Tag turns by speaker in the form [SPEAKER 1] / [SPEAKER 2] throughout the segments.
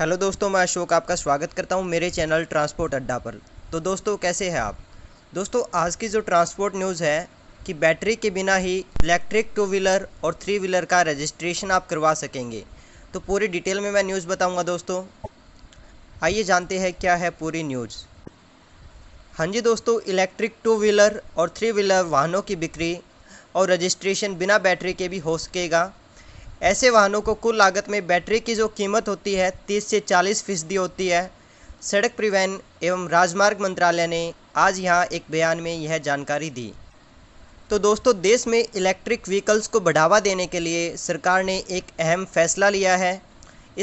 [SPEAKER 1] hello दोस्तों मैं अशोक आपका स्वागत करता हूँ मेरे चैनल ट्रांसपोर्ट अड्डा पर तो दोस्तों कैसे हैं आप दोस्तों आज की जो ट्रांसपोर्ट न्यूज़ है कि बैटरी के बिना ही इलेक्ट्रिक टू व्हीलर और थ्री व्हीलर का रजिस्ट्रेशन आप करवा सकेंगे तो पूरी डिटेल में मैं न्यूज़ बताऊँगा दोस्तों आइए जानते हैं क्या है पूरी न्यूज़ हाँ जी दोस्तों इलेक्ट्रिक टू व्हीलर और थ्री व्हीलर वाहनों की बिक्री और रजिस्ट्रेशन बिना बैटरी के भी हो सकेगा ऐसे वाहनों को कुल लागत में बैटरी की जो कीमत होती है तीस से चालीस फीसदी होती है सड़क परिवहन एवं राजमार्ग मंत्रालय ने आज यहाँ एक बयान में यह जानकारी दी तो दोस्तों देश में इलेक्ट्रिक व्हीकल्स को बढ़ावा देने के लिए सरकार ने एक अहम फैसला लिया है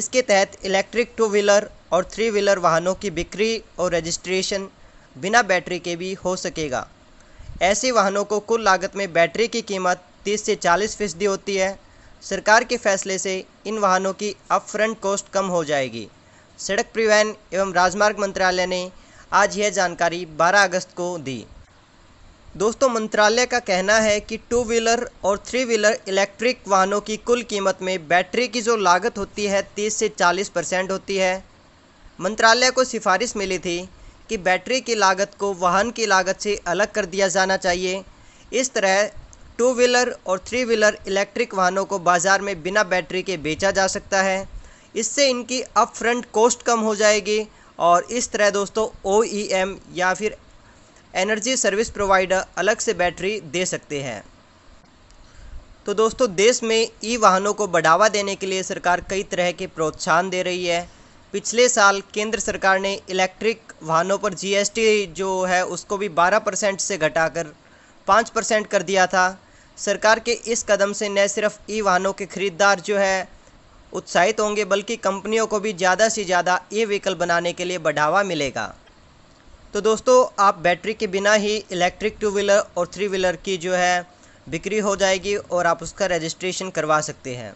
[SPEAKER 1] इसके तहत इलेक्ट्रिक टू व्हीलर और थ्री व्हीलर वाहनों की बिक्री और रजिस्ट्रेशन बिना बैटरी के भी हो सकेगा ऐसे वाहनों को कुल लागत में बैटरी की कीमत 30 से 40 फीसदी होती है सरकार के फैसले से इन वाहनों की अपफ्रंट कॉस्ट कम हो जाएगी सड़क परिवहन एवं राजमार्ग मंत्रालय ने आज यह जानकारी 12 अगस्त को दी दोस्तों मंत्रालय का कहना है कि टू व्हीलर और थ्री व्हीलर इलेक्ट्रिक वाहनों की कुल कीमत में बैटरी की जो लागत होती है 30 से 40 परसेंट होती है मंत्रालय को सिफारिश मिली थी कि बैटरी की लागत को वाहन की लागत से अलग कर दिया जाना चाहिए इस तरह टू व्हीलर और थ्री व्हीलर इलेक्ट्रिक वाहनों को बाज़ार में बिना बैटरी के बेचा जा सकता है इससे इनकी अप फ्रंट कॉस्ट कम हो जाएगी और इस तरह दोस्तों ओ e या फिर एनर्जी सर्विस प्रोवाइडर अलग से बैटरी दे सकते हैं तो दोस्तों देश में ई वाहनों को बढ़ावा देने के लिए सरकार कई तरह के प्रोत्साहन दे रही है पिछले साल केंद्र सरकार ने इलेक्ट्रिक वाहनों पर जीएसटी जो है उसको भी 12 परसेंट से घटाकर 5 परसेंट कर दिया था सरकार के इस कदम से न सिर्फ ई वाहनों के खरीदार जो है उत्साहित होंगे बल्कि कंपनियों को भी ज़्यादा से ज़्यादा ई व्हीकल बनाने के लिए बढ़ावा मिलेगा तो दोस्तों आप बैटरी के बिना ही इलेक्ट्रिक टू व्हीलर और थ्री व्हीलर की जो है बिक्री हो जाएगी और आप उसका रजिस्ट्रेशन करवा सकते हैं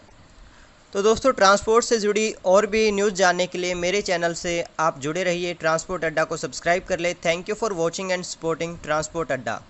[SPEAKER 1] तो दोस्तों ट्रांसपोर्ट से जुड़ी और भी न्यूज़ जानने के लिए मेरे चैनल से आप जुड़े रहिए ट्रांसपोर्ट अड्डा को सब्सक्राइब कर ले thank you for watching and supporting transport अड्डा